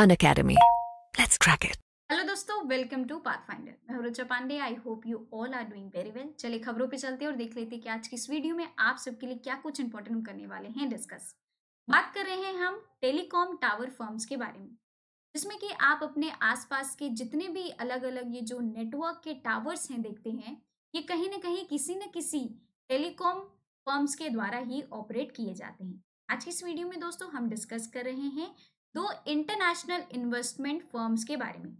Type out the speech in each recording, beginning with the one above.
On Unacademy let's crack it hello दोस्तों welcome to Pathfinder मैं Rucha Pande I hope you all are doing very well चलिए खबरों पे चलते हैं और देख लेते हैं कि आज की इस वीडियो में आप सबके लिए क्या कुछ इंपॉर्टेंट करने वाले हैं डिस्कस बात कर रहे हैं हम टेलीकॉम टावर फर्म्स के बारे में जिसमें कि आप अपने आसपास के जितने भी अलग अलग ये जो नेटवर्क के टावर्स हैं देखते हैं ये कहीं ना कहीं किसी न किसी टेलीकॉम फर्म्स के द्वारा ही ऑपरेट किए जाते हैं आज की इस वीडियो में दोस्तों हम डिस्कस कर रहे हैं दो इंटरनेशनल इन्वेस्टमेंट फर्म्स के बारे में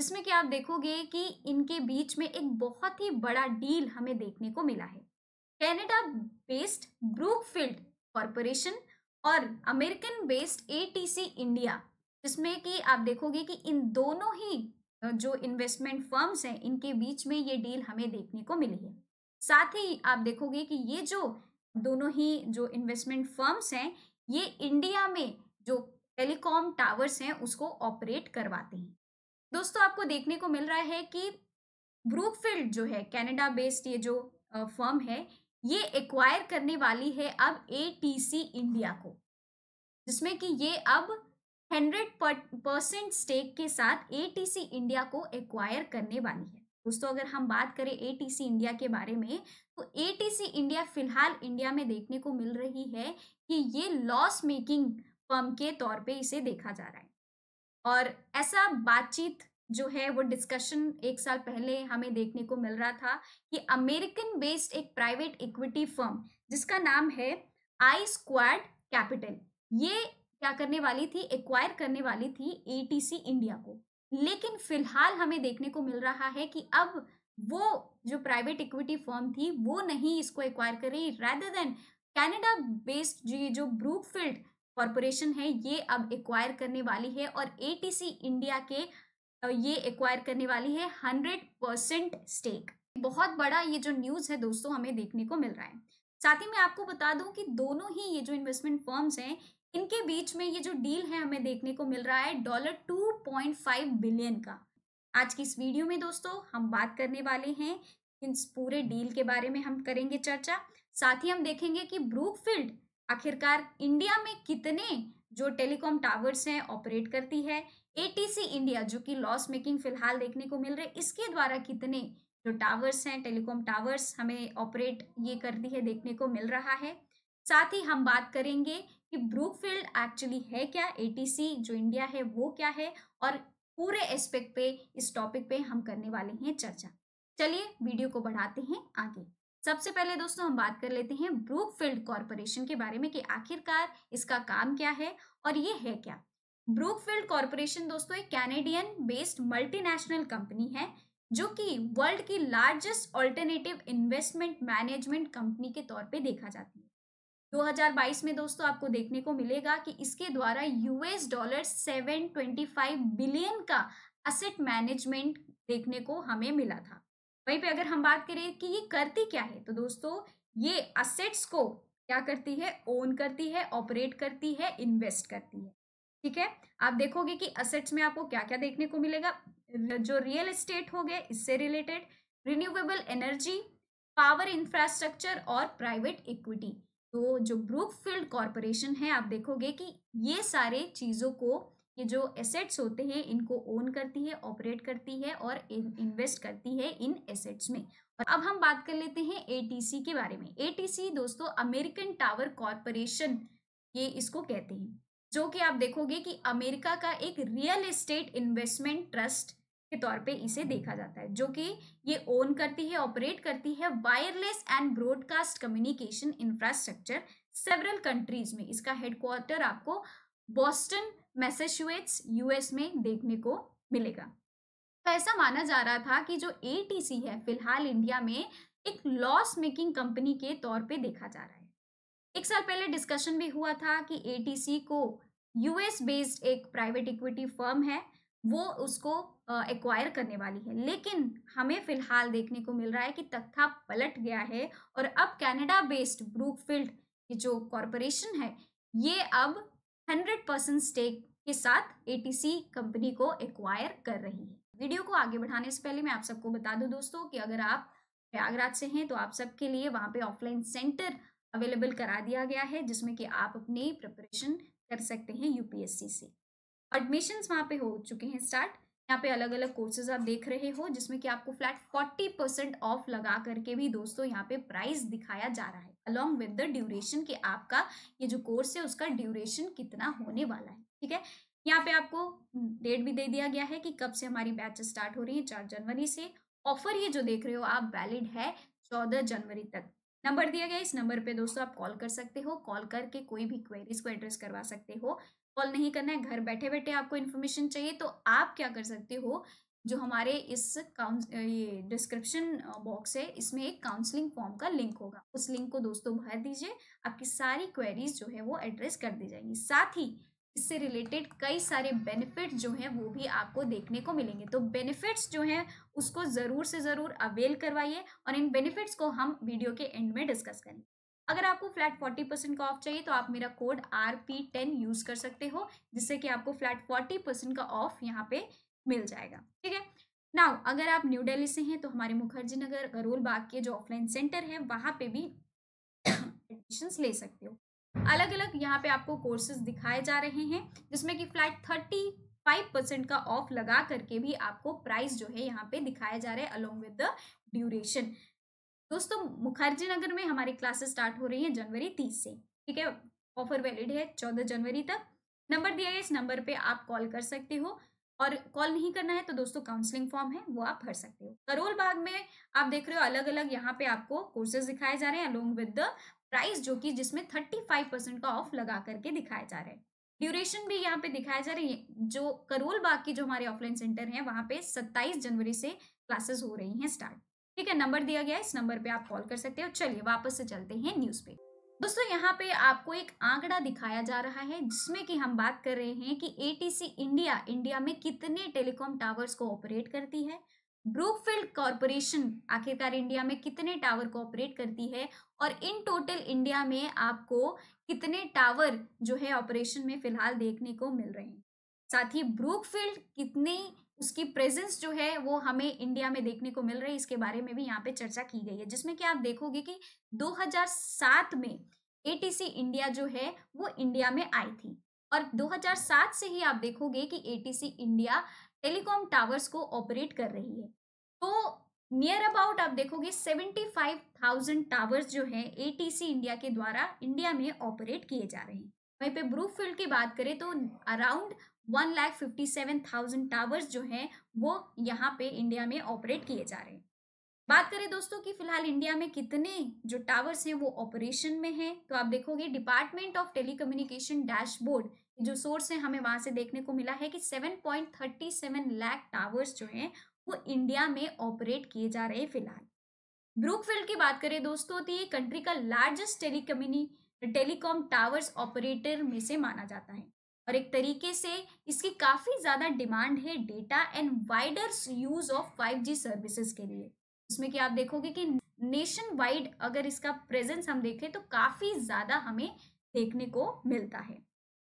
जिसमें कि आप देखोगे कि इनके बीच में एक बहुत ही बड़ा डील हमें देखने को मिला है कैनेडा बेस्ड फील्ड कॉरपोरेशन और अमेरिकन बेस्ड ए इंडिया जिसमें कि आप देखोगे कि इन दोनों ही जो इन्वेस्टमेंट फर्म्स हैं इनके बीच में ये डील हमें देखने को मिली है साथ ही आप देखोगे कि ये जो दोनों ही जो इन्वेस्टमेंट फर्म्स हैं ये इंडिया में जो टेलीकॉम टावर्स हैं उसको ऑपरेट करवाते हैं दोस्तों आपको देखने को मिल रहा है कि ब्रूकफील्ड जो है कनाडा बेस्ड ये जो फर्म है ये एक्वायर करने वाली है अब एटीसी इंडिया को जिसमें कि ये अब 100 परसेंट स्टेक के साथ एटीसी इंडिया को एक्वायर करने वाली है दोस्तों अगर हम बात करें एटीसी इंडिया के बारे में तो एटीसी इंडिया फिलहाल इंडिया में देखने को मिल रही है कि ये लॉस मेकिंग फर्म के तौर पे इसे देखा जा रहा है और ऐसा बातचीत जो है वो डिस्कशन एक साल पहले हमें देखने को मिल रहा था कि अमेरिकन बेस्ड एक प्राइवेट इक्विटी फर्म जिसका नाम है आई स्क्वाड कैपिटल ये क्या करने वाली थी एक्वायर करने वाली थी एटीसी इंडिया को लेकिन फिलहाल हमें देखने को मिल रहा है कि अब वो जो प्राइवेट इक्विटी फर्म थी वो नहीं इसको एक्वायर कर रही रैदर देन कैनेडा बेस्ड जो ब्रूकफील्ड कॉरपोरेशन है ये अब एक्वायर करने वाली है और ए इंडिया के ये एक्वायर करने वाली है हंड्रेड परसेंट स्टेक बहुत बड़ा ये जो न्यूज़ है दोस्तों हमें देखने को मिल रहा है साथ ही मैं आपको बता दूं कि दोनों ही ये जो इन्वेस्टमेंट फर्म्स हैं इनके बीच में ये जो डील है हमें देखने को मिल रहा है डॉलर फाइव बिलियन का आज की इस वीडियो में दोस्तों हम बात करने वाले हैं इस पूरे डील के बारे में हम करेंगे चर्चा साथ ही हम देखेंगे कि ब्रूकफील्ड आखिरकार इंडिया में कितने जो टेलीकॉम टावर्स हैं ऑपरेट करती है एटीसी इंडिया जो कि लॉस मेकिंग फिलहाल देखने को मिल रहे इसके द्वारा कितने जो टावर्स हैं टेलीकॉम टावर्स हमें ऑपरेट ये करती है देखने को मिल रहा है साथ ही हम बात करेंगे कि ब्रूकफील्ड एक्चुअली है क्या एटीसी जो इंडिया है वो क्या है और पूरे एस्पेक्ट पे इस टॉपिक पे हम करने वाले हैं चर्चा चलिए वीडियो को बढ़ाते हैं आगे सबसे पहले दोस्तों हम बात कर लेते हैं ब्रूकफील्ड कॉरपोरेशन के बारे में कि आखिरकार इसका काम क्या है और ये है क्या ब्रूकफील्ड कॉरपोरेशन दोस्तों एक कैनेडियन बेस्ड मल्टीनेशनल कंपनी है जो कि वर्ल्ड की largest alternative investment management company के तौर पर देखा जाती है 2022 में दोस्तों आपको देखने को मिलेगा कि इसके द्वारा यूएस डॉलर 725 बिलियन का असेट मैनेजमेंट देखने को हमें मिला था वहीं पे अगर हम बात करें कि ये करती क्या है तो दोस्तों ये असेट्स को क्या करती है ओन करती है ऑपरेट करती है इन्वेस्ट करती है ठीक है आप देखोगे कि असेट्स में आपको क्या क्या देखने को मिलेगा जो रियल एस्टेट हो गए इससे related renewable energy power infrastructure और प्राइवेट इक्विटी तो जो फील्ड कॉरपोरेशन है आप देखोगे कि ये सारे चीज़ों को ये जो एसेट्स होते हैं इनको ओन करती है ऑपरेट करती है और इन्वेस्ट करती है इन एसेट्स में और अब हम बात कर लेते हैं एटीसी के बारे में एटीसी दोस्तों अमेरिकन टावर कॉरपोरेशन ये इसको कहते हैं जो कि आप देखोगे कि अमेरिका का एक रियल एस्टेट इन्वेस्टमेंट ट्रस्ट के तौर पे इसे देखा जाता है जो कि ये ओन करती है ऑपरेट करती है wireless and broadcast communication infrastructure several countries में इसका हेडक्वार्टर आपको बॉस्टन मैसेच्यूएट्स यूएस में देखने को मिलेगा तो ऐसा माना जा रहा था कि जो ए है फिलहाल इंडिया में एक लॉस मेकिंग कंपनी के तौर पे देखा जा रहा है एक साल पहले डिस्कशन भी हुआ था कि ए को यूएस बेस्ड एक प्राइवेट इक्विटी फर्म है वो उसको एक्वायर करने वाली है लेकिन हमें फिलहाल देखने को मिल रहा है कि तख्ता पलट गया है और अब कनाडा बेस्ड ब्रूकफील्ड जो कॉरपोरेशन है ये अब हंड्रेड परसेंट स्टेक के साथ एटीसी कंपनी को एक्वायर कर रही है वीडियो को आगे बढ़ाने से पहले मैं आप सबको बता दूं दोस्तों कि अगर आप प्रयागराज से हैं तो आप सबके लिए वहाँ पे ऑफलाइन सेंटर अवेलेबल करा दिया गया है जिसमें कि आप अपनी प्रिपरेशन कर सकते हैं यूपीएससी से एडमिशन वहाँ पे हो चुके हैं स्टार्ट यहाँ पे अलग अलग कोर्सेज आप देख रहे हो जिसमें कि आपको फ्लैट 40 परसेंट ऑफ लगा करके भी दोस्तों यहाँ पे प्राइस दिखाया जा रहा है अलॉन्ग विद द ड्यूरेशन के आपका ये जो कोर्स है उसका ड्यूरेशन कितना होने वाला है ठीक है यहाँ पे आपको डेट भी दे दिया गया है कि कब से हमारी बैच स्टार्ट हो रही है चार जनवरी से ऑफर ये जो देख रहे हो आप वैलिड है चौदह जनवरी तक नंबर दिया गया इस नंबर पे दोस्तों आप कॉल कर सकते हो कॉल करके कोई भी क्वेरीज को एड्रेस करवा सकते हो कॉल नहीं करना है घर बैठे बैठे आपको इन्फॉर्मेशन चाहिए तो आप क्या कर सकते हो जो हमारे इस ये डिस्क्रिप्शन बॉक्स है इसमें एक काउंसलिंग फॉर्म का लिंक होगा उस लिंक को दोस्तों भर दीजिए आपकी सारी क्वेरीज जो है वो एड्रेस कर दी जाएंगी साथ ही इससे रिलेटेड कई सारे बेनिफिट जो हैं वो भी आपको देखने को मिलेंगे तो बेनिफिट्स जो हैं उसको ज़रूर से ज़रूर अवेल करवाइए और इन बेनिफिट्स को हम वीडियो के एंड में डिस्कस करेंगे अगर आपको फ्लैट फोर्टी परसेंट का ऑफ चाहिए तो आप मेरा code R P ten use कर सकते हो जिससे कि आपको फ्लैट फोर्टी परसेंट का ऑफ यहाँ पे मिल जाएगा ठीक है नाउ अगर आप न्यू दिल्ली से हैं तो हमारे मुखर्जी नगर गरोल बाग के जो ऑफलाइन सेंटर है वहाँ पे भी एडमिशन ले सकते हो अलग अलग यहाँ पे आपको कोर्सेज दिखाए जा रहे हैं जिसमें कि फ्लैट थर्टी फाइव परसेंट का ऑफ लगा करके भी आपको प्राइस जो है यहाँ पे दिखाया जा रहा है अलोंग विद द ड्यूरेशन दोस्तों मुखर्जी नगर में हमारी क्लासेस स्टार्ट हो रही है जनवरी तीस से ठीक है ऑफर वैलिड है चौदह जनवरी तक नंबर दिया है इस नंबर पे आप कॉल कर सकते हो और कॉल नहीं करना है तो दोस्तों काउंसलिंग फॉर्म है वो आप भर सकते हो करोल बाग में आप देख रहे हो अलग अलग यहाँ पे आपको कोर्सेज दिखाए जा रहे हैं अलोंग विद द प्राइस जो कि जिसमें थर्टी फाइव परसेंट का ऑफ लगा करके दिखाया जा रहा है ड्यूरेशन भी यहाँ पे दिखाए जा रहे है जो करोल बाग की जो हमारे ऑफलाइन सेंटर है वहाँ पे सत्ताईस जनवरी से क्लासेस हो रही हैं स्टार्ट ठीक है नंबर दिया गया है इस नंबर पे आप कॉल कर सकते हो चलिए वापस से चलते हैं न्यूज पे दोस्तों यहाँ पे आपको एक आंकड़ा दिखाया जा रहा है जिसमें कि हम बात कर रहे हैं कि एटीसी इंडिया इंडिया में कितने टेलीकॉम टावर्स को ऑपरेट करती है ब्रूकफील्ड कॉरपोरेशन आखिरकार इंडिया में कितने टावर को ऑपरेट करती है और इन टोटल इंडिया में आपको कितने टावर जो है ऑपरेशन में फिलहाल देखने को मिल रहे हैं साथ ही ब्रूकफील्ड कितनी उसकी प्रेजेंस जो है वो हमें इंडिया में देखने को मिल रही है इसके बारे में भी यहाँ पे चर्चा की गई है जिसमें कि आप देखोगे कि 2007 में एटीसी इंडिया जो है वो इंडिया में आई थी और 2007 से ही आप देखोगे कि एटीसी इंडिया टेलीकॉम टावर्स को ऑपरेट कर रही है तो नियर अबाउट आप देखोगे 75,000 टावर्स जो है ए इंडिया के द्वारा इंडिया में ऑपरेट किए जा रहे हैं वहीं पे ब्रूक फील्ड की बात करें तो around one lakh fifty seven thousand towers जो हैं वो यहाँ पे इंडिया में ऑपरेट किए जा रहे हैं बात करें दोस्तों कि फिलहाल इंडिया में कितने जो टावर्स हैं वो ऑपरेशन में हैं तो आप देखोगे डिपार्टमेंट ऑफ टेलीकम्युनिकेशन डैशबोर्ड जो सोर्स है हमें वहां से देखने को मिला है कि 7.37 लाख टावर्स जो हैं वो इंडिया में ऑपरेट किए जा रहे हैं फिलहाल ब्रूकफील्ड की बात करें दोस्तों तो ये कंट्री का largest telecommunication telecom towers operator में से माना जाता है और एक तरीके से इसकी काफ़ी ज़्यादा डिमांड है data and wider use of G services के लिए इसमें कि आप देखोगे कि नेशन वाइड अगर इसका प्रेजेंस हम देखें तो काफ़ी ज़्यादा हमें देखने को मिलता है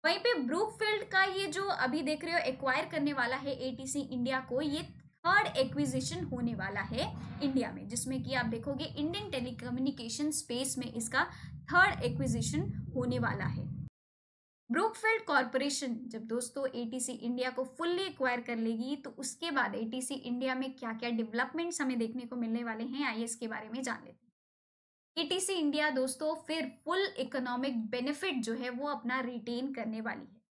वहीं पे ब्रूकफील्ड का ये जो अभी देख रहे हो एक्वायर करने वाला है एटीसी इंडिया को ये थर्ड एक्विजिशन होने वाला है इंडिया में जिसमें कि आप देखोगे इंडियन टेलीकम्युनिकेशन स्पेस में इसका थर्ड एक्विजिशन होने वाला है ब्रुकफील्ड कॉरपोरेशन जब दोस्तों एटीसी इंडिया को फुल्ली एक्वायर कर लेगी तो उसके बाद एटीसी इंडिया में क्या क्या डेवलपमेंट्स हमें देखने को मिलने वाले हैं आइए इसके बारे में जान लेते हैं एटीसी इंडिया दोस्तों फिर फुल इकोनॉमिक बेनिफिट जो है वो अपना रिटेन करने वाली है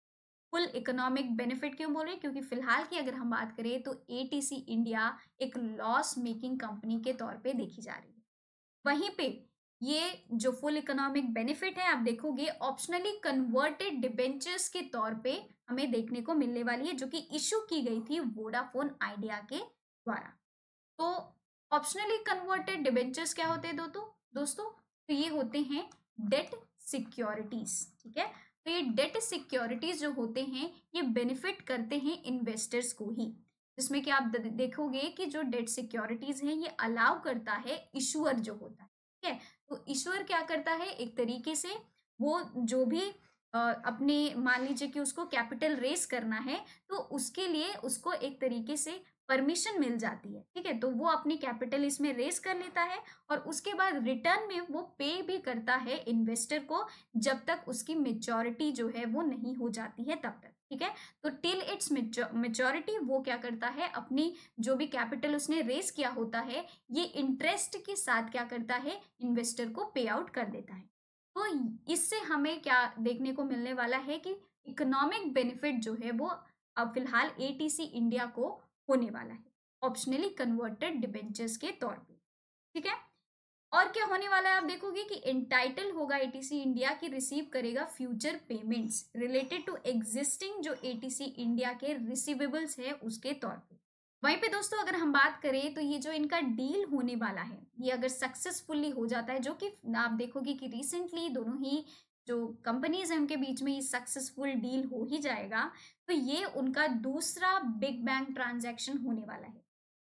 फुल इकोनॉमिक बेनिफिट क्यों बोल रहे हैं क्योंकि फिलहाल की अगर हम बात करें तो ए इंडिया एक लॉस मेकिंग कंपनी के तौर पे देखी जा रही है वहीं पे ये जो फुल इकोनॉमिक बेनिफिट है आप देखोगे ऑप्शनली कन्वर्टेड डिबेंचर्स के तौर पे हमें देखने को मिलने वाली है जो कि इशू की गई थी वोडाफोन आइडिया के द्वारा तो ऑप्शनली कन्वर्टेड डिबेंचर्स क्या होते हैं दोस्तों दोस्तों तो ये होते हैं डेट सिक्योरिटीज ठीक है तो ये डेट सिक्योरिटीज जो होते हैं ये बेनिफिट करते हैं इन्वेस्टर्स को ही जिसमें कि आप देखोगे कि जो डेट सिक्योरिटीज हैं ये अलाउ करता है ईश्वर जो होता है ठीक है तो ईश्वर क्या करता है एक तरीके से वो जो भी अपने मान लीजिए कि उसको कैपिटल रेस करना है तो उसके लिए उसको एक तरीके से परमिशन मिल जाती है ठीक है तो वो अपनी कैपिटल इसमें रेस कर लेता है और उसके बाद रिटर्न में वो पे भी करता है इन्वेस्टर को जब तक उसकी मेच्योरिटी जो है वो नहीं हो जाती है तब तक ठीक है तो टिल इट्स मेच्योरिटी वो क्या करता है अपनी जो भी कैपिटल उसने रेस किया होता है ये इंटरेस्ट के साथ क्या करता है इन्वेस्टर को पे आउट कर देता है तो इससे हमें क्या देखने को मिलने वाला है कि इकोनॉमिक बेनिफिट जो है वो अब फिलहाल सी इंडिया को होने वाला है ऑप्शनली कन्वर्टेड डिबेंचर्स के तौर पे ठीक है और क्या होने वाला है आप देखोगे कि एंटाइटल होगा एटीसी इंडिया की रिसीव करेगा future payments related to existing जो एटीसी इंडिया के रिसीवेबल्स है उसके तौर पे वहीं पे दोस्तों अगर हम बात करें तो ये जो इनका डील होने वाला है ये अगर सक्सेसफुली हो जाता है जो कि आप देखोगे कि रिसेंटली दोनों ही जो कंपनीज हैं उनके बीच में ये सक्सेसफुल डील हो ही जाएगा तो ये उनका दूसरा बिग बैंग ट्रांजैक्शन होने वाला है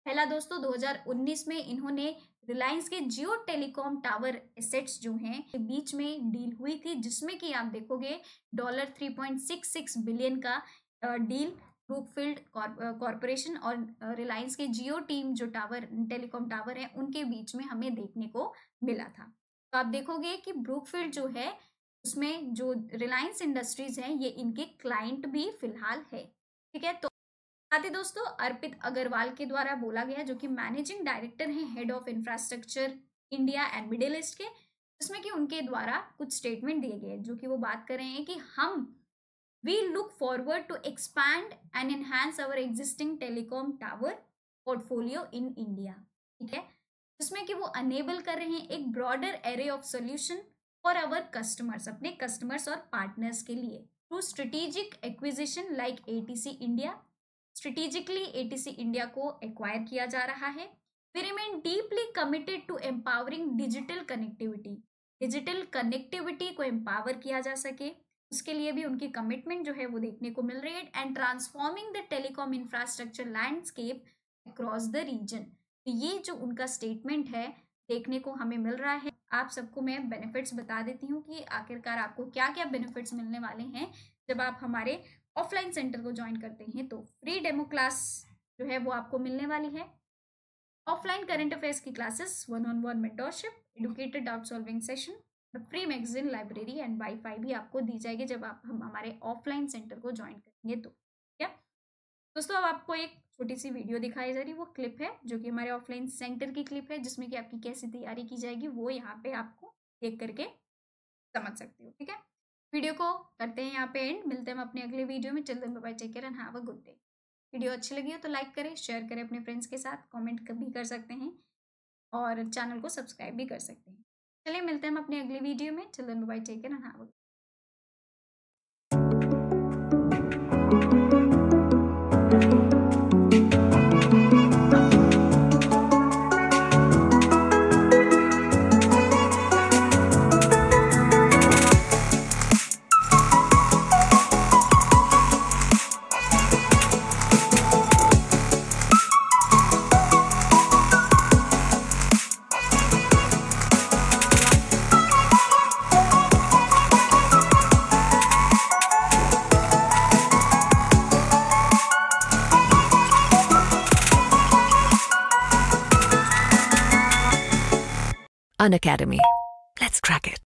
पहला दोस्तों 2019 में इन्होंने रिलायंस के जियो टेलीकॉम टावर एसेट्स जो हैं के बीच में डील हुई थी जिसमें कि आप देखोगे डॉलर 3.66 बिलियन का डील ब्रुकफील्ड कॉरपोरेशन और रिलायंस के जियो टीम जो टावर टेलीकॉम टावर है उनके बीच में हमें देखने को मिला था तो आप देखोगे कि ब्रुकफील्ड जो है उसमें जो रिलायंस इंडस्ट्रीज है ये इनके क्लाइंट भी फिलहाल है ठीक है तो साथ ही दोस्तों अर्पित अग्रवाल के द्वारा बोला गया जो कि मैनेजिंग डायरेक्टर हैं head of infrastructure India and middle east के जिसमें कि उनके द्वारा कुछ स्टेटमेंट दिए गए जो कि वो बात कर रहे हैं कि हम we look forward to expand and enhance our existing telecom tower portfolio in India ठीक है जिसमें कि वो अनेबल कर रहे हैं एक broader array of solution for our customers अपने कस्टमर्स और पार्टनर्स के लिए through strategic acquisition like C India strategically C India को एक्वायर किया जा रहा है we remain deeply committed to empowering digital connectivity digital connectivity को एम्पावर किया जा सके उसके लिए भी उनकी कमिटमेंट जो है वो देखने को मिल रही है and transforming the telecom infrastructure landscape across the region ये जो उनका स्टेटमेंट है देखने को हमें मिल रहा है आप सबको मैं बेनिफिट्स बता देती हूँ कि आखिरकार आपको क्या क्या बेनिफिट्स मिलने वाले हैं जब आप हमारे ऑफलाइन सेंटर को ज्वाइन करते हैं तो फ्री डेमो क्लास जो है वो आपको मिलने वाली है ऑफलाइन करेंट अफेयर्स की classes one on one mentorship educated doubt solving session free magazine library and wifi भी आपको दी जाएगी जब आप हम हमारे ऑफलाइन सेंटर को ज्वाइन करेंगे तो दोस्तों अब आपको एक छोटी सी वीडियो दिखाई जा रही है वो क्लिप है जो कि हमारे ऑफलाइन सेंटर की क्लिप है जिसमें कि आपकी कैसी तैयारी की जाएगी वो यहाँ पे आपको देख करके समझ सकते हो ठीक है वीडियो को करते हैं यहाँ पे एंड मिलते हैं हम अपने अगले वीडियो में children bye take care and have a good day video अच्छी लगी हो तो लाइक करें शेयर करें अपने फ्रेंड्स के साथ कॉमेंट भी कर सकते हैं और चैनल को सब्सक्राइब भी कर सकते हैं चलिए मिलते हैं हम अपने अगले वीडियो में children bye take care and have a Khan Academy.